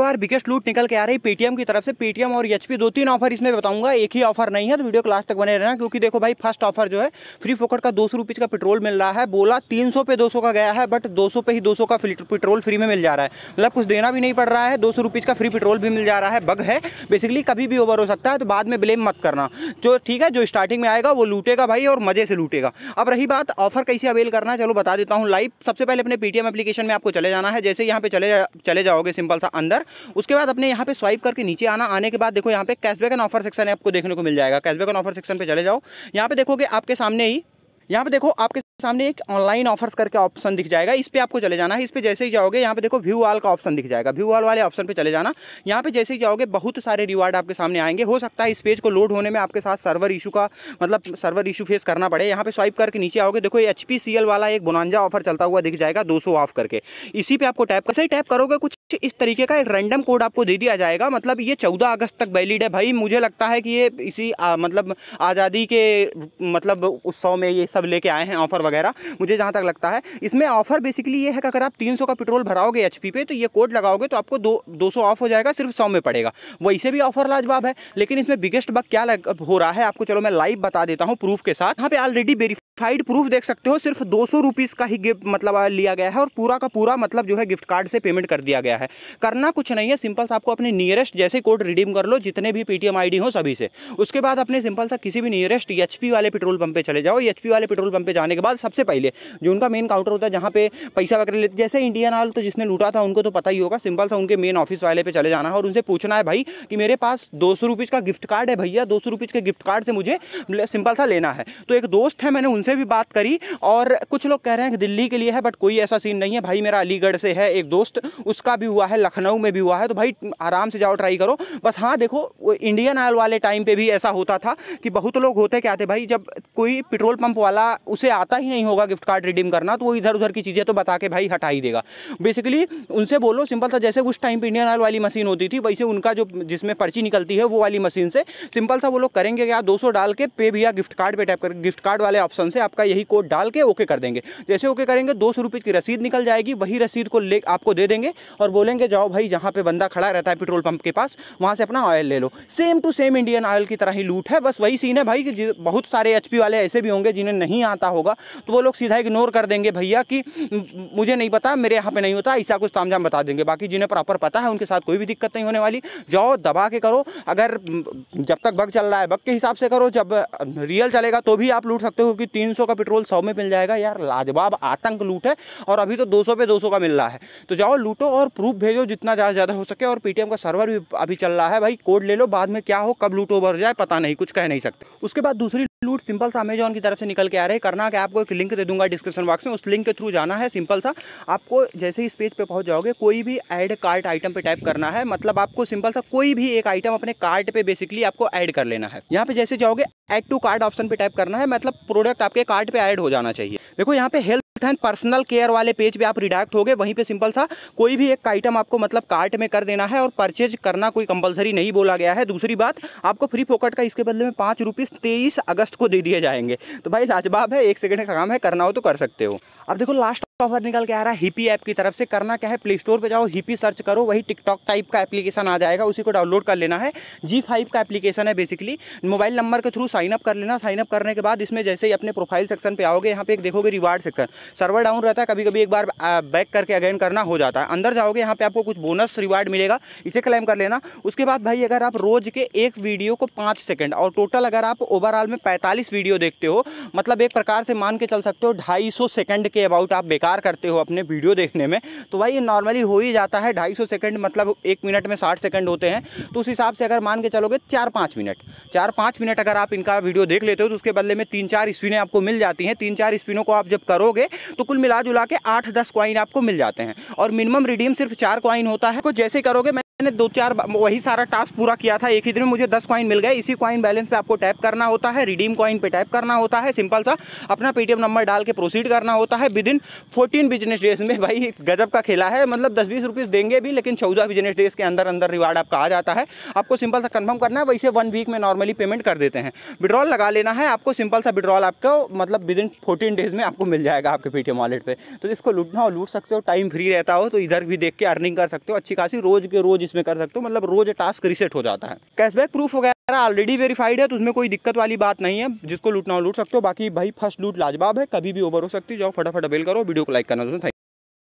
बार biggest लूट निकल के आ रही पेटीएम की तरफ से पेटीएम और एचपी दो तीन ऑफर इसमें बताऊंगा एक ही ऑफर नहीं है तो वीडियो क्लास तक बने रहना क्योंकि देखो भाई फर्स्ट ऑफर जो है फ्री फोकट का दो सौ का पेट्रोल मिल रहा है बोला तीन सौ पे दो सौ का गया है बट दो सौ पे ही दो का पेट्रोल फ्री में मिल जा रहा है मतलब कुछ देना भी नहीं पड़ रहा है दो सौ का फ्री पेट्रोल भी मिल जा रहा है बग है बेसिकली कभी भी ओवर हो सकता है तो बाद में ब्लेम मत करना जो ठीक है जो स्टार्टिंग में आएगा वो लूटेगा भाई और मज़े से लूटेगा अब रही बात ऑफर कैसे अवेल करना है चलो बता देता हूँ लाइव सबसे पहले अपने पेटीएम एप्लीकेशन में आपको चले जाना है जैसे यहाँ पे चले चले जाओगे सिंपल सा अंदर उसके बाद अपने यहाँ पे स्वाइप करके नीचे आना आने के बाद देखो यहाँ पे कैशबैक एंड ऑफर सेक्शन है आपको देखने को मिल जाएगा कैशबैक एंड ऑफर सेक्शन पे चले जाओ यहाँ पे देखोगे आपके सामने ही यहाँ पे देखो आपके सामने एक ऑनलाइन ऑफर्स करके ऑप्शन दिख जाएगा इस पर आपको चले जाना है इस पर जैसे ही जाओगे यहाँ पे देखो व्यू वाल का ऑप्शन दिख जाएगा व्यू वाल वाले ऑप्शन पे चले जाना यहाँ पे जैसे ही जाओगे बहुत सारे रिवार्ड आपके सामने आएंगे हो सकता है इस पेज को लोड होने में आपके साथ सर्वर इशू का मतलब सर्वर इशू फेस करना पड़े यहाँ पे स्वाइप करके नीचे आओगे देखो एच पी वाला एक बुनाजा ऑफर चलता हुआ दिख जाएगा दो ऑफ करके इसी पर आपको टैप कैसे ही टैप करोगे कुछ इस तरीके का एक रैंडम कोड आपको दे दिया जाएगा मतलब ये चौदह अगस्त तक वैलिड है भाई मुझे लगता है कि ये इसी मतलब आज़ादी के मतलब उत्सव में ये सब लेके आए हैं ऑफर वगैरह मुझे जहाँ तक लगता है इसमें ऑफर बेसिकली ये है कि अगर आप तीन का पेट्रोल भराओगे एच पे तो ये कोड लगाओगे तो आपको दो दो ऑफ हो जाएगा सिर्फ सौ में पड़ेगा वैसे भी ऑफर लाजवाब है लेकिन इसमें बिगेस्ट बग क्या हो रहा है आपको चलो मैं लाइव बता देता हूँ प्रूफ के साथ यहाँ पे ऑलरेडी सर्टिफाइड प्रूफ देख सकते हो सिर्फ दो सौ रुपीज़ का ही गिफ्ट मतलब लिया गया है और पूरा का पूरा मतलब जो है गिफ्ट कार्ड से पेमेंट कर दिया गया है करना कुछ नहीं है सिंपल सा आपको अपने नियरेस्ट जैसे कोड रिडीम कर लो जितने भी पेटीएम आई हो सभी से उसके बाद अपने सिंपल सा किसी भी नियरेस्ट एच वाले पेट्रोल पंप पर चले जाओ एच वाले पेट्रोल पंप पर जाने के बाद सबसे पहले जो उनका मेन काउंटर होता है जहाँ पे पैसा वगैरह लेते जैसे इंडियन ऑयल तो जिसने लूटा था उनको तो पता ही होगा सिंपल सा उनके मेन ऑफिस वाले पे चले जाना है और उनसे पूछना है भाई कि मेरे पास दो सौ का गिफ्ट कार्ड है भैया दो सौ के गिफ्ट कार्ड से मुझे सिंपल सा लेना है तो एक दोस्त है मैंने उनसे उनसे भी बात करी और कुछ लोग कह रहे हैं कि दिल्ली के लिए है बट कोई ऐसा सीन नहीं है भाई मेरा अलीगढ़ से है एक दोस्त उसका भी हुआ है लखनऊ में भी हुआ है तो भाई आराम से जाओ ट्राई करो बस हाँ देखो इंडियन ऑयल वाले टाइम पर भी ऐसा होता था कि बहुत लोग होते क्या थे भाई जब कोई पेट्रोल पंप वाला उसे आता ही नहीं होगा गिफ्ट कार्ड रिडीम करना तो वो इधर उधर की चीज़ें तो बता के भाई हटा ही देगा बेसिकली उनसे बोलो सिंपल सा जैसे उस टाइम पर इंडियन ऑयल वाली मशीन होती थी वैसे उनका जो जिसमें पर्ची निकलती है वो वाली मशीन से सिंपल सा वो लोग करेंगे क्या 200 डाल के पे भैया गिफ्ट कार्ड पे टाइप कर गिफ्ट कार्ड वाले ऑप्शन से से आपका यही कोड डाल के ओके कर देंगे जैसे ओके करेंगे दो सौ की रसीद निकल जाएगी वही रसीद को ले आपको दे देंगे और बोलेंगे जाओ भाई जहाँ पे बंदा खड़ा रहता है पेट्रोल पंप के पास वहाँ से अपना ऑयल ले लो same to same Indian Oil की तरह ही लूट है बस वही सीन है भाई कि बहुत सारे एच वाले ऐसे भी होंगे जिन्हें नहीं आता होगा तो वो लोग सीधा इग्नोर कर देंगे भैया कि मुझे नहीं पता मेरे यहाँ पर नहीं होता ऐसा कुछ ताम बता देंगे बाकी जिन्हें प्रॉपर पता है उनके साथ कोई भी दिक्कत नहीं होने वाली जाओ दबा के करो अगर जब तक बग चल रहा है बग के हिसाब से करो जब रियल चलेगा तो भी आप लूट सकते हो कि तीन तीन का पेट्रोल सौ में मिल जाएगा यार लाजवाब आतंक लूट है और अभी तो दो पे दो का मिल रहा है तो जाओ लूटो और प्रूफ भेजो जितना ज़्यादा ज़्यादा हो सके और पेटीएम का सर्वर भी अभी चल रहा है भाई कोड ले लो बाद में क्या हो कब लूट ओवर जाए पता नहीं कुछ कह नहीं सकते उसके बाद दूसरी लूट सिंपल सा अमेजॉन की तरफ से निकल के आ रहे हैं करना क्या आपको एक लिंक दे दूंगा डिस्क्रिप्शन बॉक्स में उस लिंक के थ्रू जाना है सिंपल सा आपको जैसे ही इस पेज पे पहुंच जाओगे कोई भी ऐड कार्ट आइटम पे टाइप करना है मतलब आपको सिंपल सा कोई भी एक आइटम अपने कार्ट पे बेसिकली आपको ऐड कर लेना है यहाँ पे जैसे जाओगे एड टू कार्ड ऑप्शन पे टाइप करना है मतलब प्रोडक्ट आपके कार्ड पे ऐड हो जाना चाहिए देखो यहाँ पे health left hand personal care वाले पेज पे आप रिडायरेक्ट गए वहीं पे सिंपल सा कोई भी एक आइटम आपको मतलब कार्ट में कर देना है और परचेज करना कोई कंपलसरी नहीं बोला गया है दूसरी बात आपको फ्री फोकट का इसके बदले में पाँच रुपीज़ तेईस अगस्त को दे दिए जाएंगे तो भाई लाजवाब है एक सेकेंड का काम है करना हो तो कर सकते हो अब देखो लास्ट ऑफर निकल के आ रहा है हिपी ऐप की तरफ से करना क्या है प्ले स्टोर पर जाओ हिपी सर्च करो वही टिकटॉक टाइप का एप्लीकेशन आ जाएगा उसी को डाउनलोड कर लेना है जी फाइव का एप्लीकेशन है बेसिकली मोबाइल नंबर के थ्रू साइनअप कर लेना साइनअप करने के बाद इसमें जैसे ही अपने प्रोफाइल सेक्शन पर आओगे यहाँ पे एक देखोगे रिवार्ड सेक्शन सर्वर डाउन रहता है कभी कभी एक बार बैक करके अगेन करना हो जाता है अंदर जाओगे यहाँ पर आपको कुछ बोनस रिवार्ड मिलेगा इसे क्लेम कर लेना उसके बाद भाई अगर आप रोज के एक वीडियो को पाँच सेकेंड और टोटल अगर आप ओवरऑल में पैंतालीस वीडियो देखते हो मतलब एक प्रकार से मान के चल सकते हो ढाई सौ सेकेंड के अबाउट आप बेकार इंतज़ार करते हो अपने वीडियो देखने में तो भाई ये नॉर्मली हो ही जाता है ढाई सौ सेकेंड मतलब एक मिनट में साठ सेकेंड होते हैं तो उस हिसाब से अगर मान के चलोगे चार पाँच मिनट चार पाँच मिनट अगर आप इनका वीडियो देख लेते हो तो उसके बदले में तीन चार स्पिनें आपको मिल जाती हैं तीन चार स्पिनों को आप जब करोगे तो कुल मिला जुला के आठ दस क्वाइन आपको मिल जाते हैं और मिनिमम रिडीम सिर्फ चार क्वाइन होता है तो जैसे करोगे मैंने दो चार वही सारा टास्क पूरा किया था एक ही दिन में मुझे दस कॉइन मिल गए इसी कॉइन बैलेंस पे आपको टैप करना होता है रिडीम कॉइन पे टैप करना होता है सिंपल सा अपना पेटीएम नंबर डाल के प्रोसीड करना होता है within fourteen business days में भाई गजब का खेला है मतलब दस बीस रुपीज़ देंगे भी लेकिन चौदह बिजनेस डेज के अंदर अंदर रिवार्ड आपका आ जाता है आपको सिंपल सा कन्फर्म करना है वैसे वन वीक में नॉर्मली पेमेंट कर देते हैं विड्रॉल लगा लेना है आपको सिंपल सा विड्रॉल आपको मतलब विद इन फोर्टीन डेज में आपको मिल जाएगा आपके पेटीएम वॉलेट पर तो इसको लूटना हो लूट सकते हो टाइम फ्री रहता हो तो इधर भी देख के अर्निंग कर सकते हो अच्छी खासी रोज़ के रोज़ इसमें कर सकते हो मतलब रोज टास्क रिसेट हो जाता है कैशबैक प्रूफ वगैरह ऑलरेडी वेरीफाइड है तो उसमें कोई दिक्कत वाली बात नहीं है जिसको लूटना हो लूट सकते हो बाकी भाई फर्स्ट लूट लाजवाब है कभी भी ओवर हो सकती है जाओ फटाफट अवेल करो वीडियो को लाइक करना